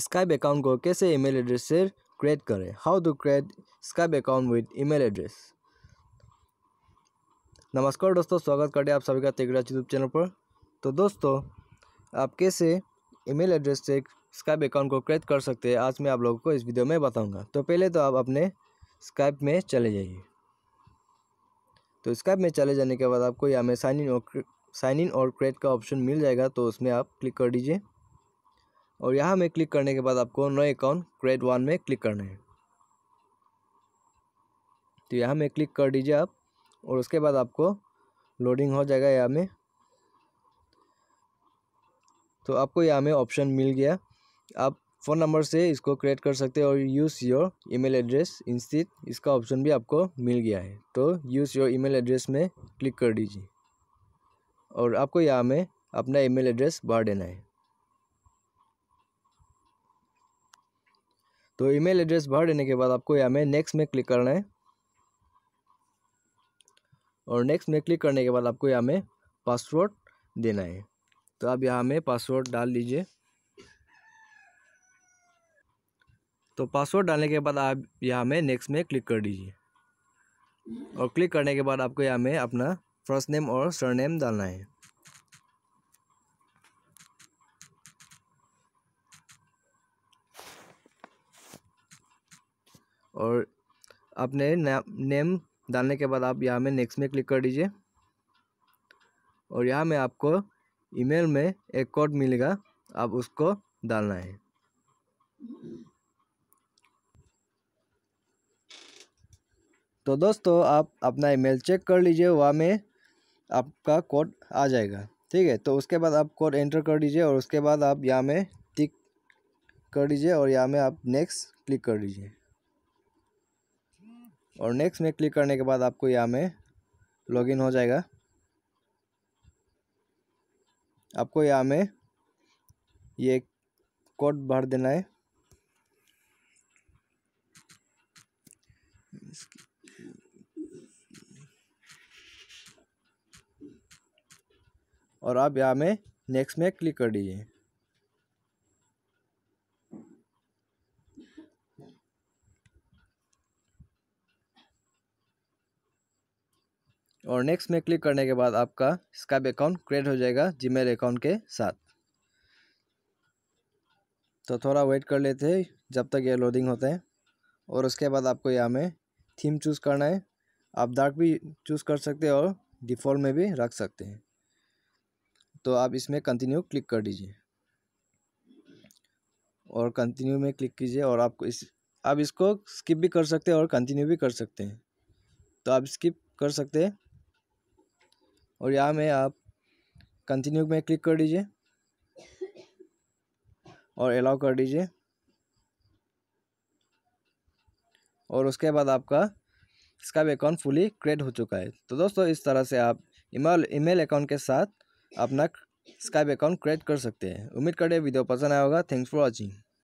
Skype account को कैसे mail address से क्रिएट करें to create create account with email address नमस्कार दोस्तों स्वागत करते हैं आप सभी का तेगराज यूट्यूब चैनल पर तो दोस्तों आप कैसे ईमेल एड्रेस से स्काइप अकाउंट को क्रिएट कर सकते हैं आज मैं आप लोगों को इस वीडियो में बताऊँगा तो पहले तो आप अपने स्काइप में चले जाइए तो स्काइप में चले जाने के बाद आपको यहाँ में साइन इन और साइन इन और क्रेड का ऑप्शन मिल जाएगा तो उसमें आप क्लिक कर दीजिए और यहाँ में क्लिक करने के बाद आपको नए अकाउंट क्रेड वन में क्लिक करना है तो यहाँ में क्लिक कर दीजिए आप और उसके बाद आपको लोडिंग हो जाएगा यहाँ में तो आपको यहाँ में ऑप्शन मिल गया आप फ़ोन नंबर से इसको क्रिएट कर सकते हैं और use your email address instead इसका ऑप्शन भी आपको मिल गया है तो यूज़ योर ईमेल एड्रेस में क्लिक कर दीजिए और आपको यहाँ में अपना ईमेल एड्रेस भर देना है तो ईमेल एड्रेस भर देने के बाद आपको यहाँ में नेक्स्ट में क्लिक करना है और नेक्स्ट में क्लिक करने के बाद आपको यहाँ में पासवर्ड देना है तो आप यहाँ में पासवर्ड डाल लीजिए तो पासवर्ड डालने के बाद आप यहाँ में नेक्स्ट में क्लिक कर दीजिए और क्लिक करने के बाद आपको यहाँ में अपना फर्स्ट नेम और सरनेम डालना है और आपने नेम डालने के बाद आप यहाँ में नेक्स्ट में क्लिक कर दीजिए और यहाँ में आपको ईमेल में एक कोड मिलेगा आप उसको डालना है तो दोस्तों आप अपना ईमेल चेक कर लीजिए वहाँ में आपका कोड आ जाएगा ठीक है तो उसके बाद आप कोड एंटर कर दीजिए और उसके बाद आप यहाँ में टिक कर दीजिए और यहाँ में आप नेक्स्ट क्लिक कर दीजिए और नेक्स्ट में क्लिक करने के बाद आपको यहाँ में लॉगिन हो जाएगा आपको यहाँ में ये कोड भर देना है और आप यहाँ में नेक्स्ट में क्लिक कर दीजिए और नेक्स्ट में क्लिक करने के बाद आपका स्काइप अकाउंट क्रिएट हो जाएगा जीमेल अकाउंट के साथ तो थोड़ा वेट कर लेते हैं जब तक ये लोडिंग होते हैं और उसके बाद आपको यहाँ में थीम चूज़ करना है आप डार्क भी चूज़ कर सकते हैं और डिफ़ॉल्ट में भी रख सकते हैं तो आप इसमें कंटिन्यू क्लिक कर दीजिए और कंटिन्यू में क्लिक कीजिए और आपको इस आप इसको स्किप भी कर सकते हैं और कंटिन्यू भी कर सकते हैं तो आप स्किप कर सकते हैं और यहाँ में आप कंटिन्यू में क्लिक कर दीजिए और अलाउ कर दीजिए और उसके बाद आपका स्काइप अकाउंट फुली क्रिएट हो चुका है तो दोस्तों इस तरह से आप ईमेल ईमेल अकाउंट के साथ अपना स्काइप अकाउंट क्रिएट कर सकते हैं उम्मीद करें वीडियो पसंद आया होगा थैंक्स फॉर वॉचिंग